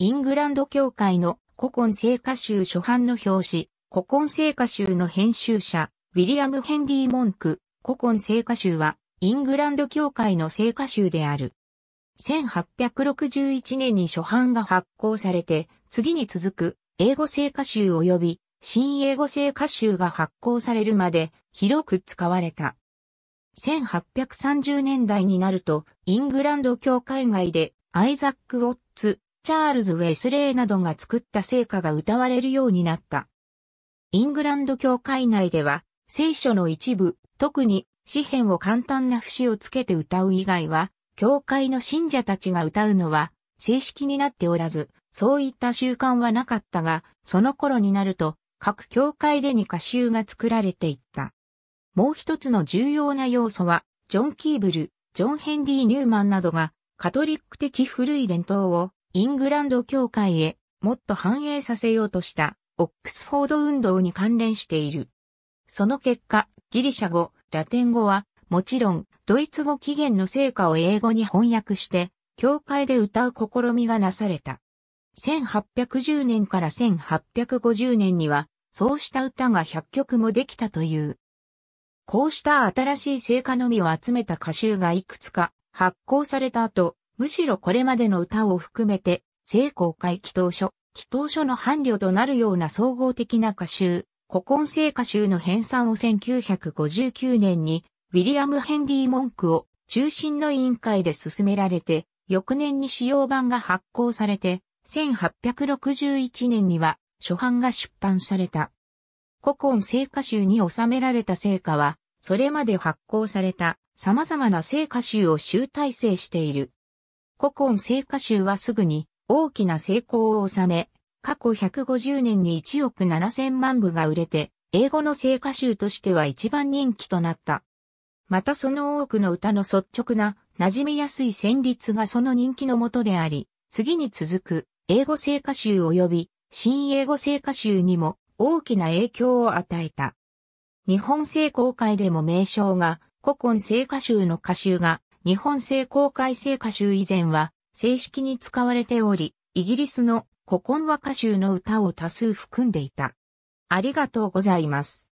イングランド協会の古今聖歌集初版の表紙、古今聖歌集の編集者、ウィリアム・ヘンリー・モンク、古今聖歌集は、イングランド協会の聖歌集である。1861年に初版が発行されて、次に続く英語聖歌集及び新英語聖歌集が発行されるまで広く使われた。1830年代になると、イングランド教会外でアイザック・オッツ、チャールズ・ウェスレーなどが作った聖歌が歌われるようになった。イングランド教会内では、聖書の一部、特に詩篇を簡単な節をつけて歌う以外は、教会の信者たちが歌うのは正式になっておらず、そういった習慣はなかったが、その頃になると、各教会でに歌集が作られていった。もう一つの重要な要素は、ジョン・キーブル、ジョン・ヘンリー・ニューマンなどが、カトリック的古い伝統をイングランド協会へもっと反映させようとしたオックスフォード運動に関連している。その結果、ギリシャ語、ラテン語は、もちろん、ドイツ語起源の成果を英語に翻訳して、教会で歌う試みがなされた。1810年から1850年には、そうした歌が100曲もできたという。こうした新しい成果のみを集めた歌集がいくつか発行された後、むしろこれまでの歌を含めて、聖公会祈祷書、祈祷書の伴侶となるような総合的な歌集、古今聖歌集の編纂を1959年に、ウィリアム・ヘンリー・モンクを中心の委員会で進められて、翌年に使用版が発行されて、1861年には初版が出版された。古今聖歌集に収められた聖歌は、それまで発行された様々な聖歌集を集大成している。古今聖歌集はすぐに大きな成功を収め、過去150年に1億7000万部が売れて、英語の聖歌集としては一番人気となった。またその多くの歌の率直な馴染みやすい旋律がその人気のもとであり、次に続く英語聖歌集及び新英語聖歌集にも大きな影響を与えた。日本聖公会でも名称が古今聖歌集の歌集が日本製公開製歌集以前は正式に使われており、イギリスの古今和歌集の歌を多数含んでいた。ありがとうございます。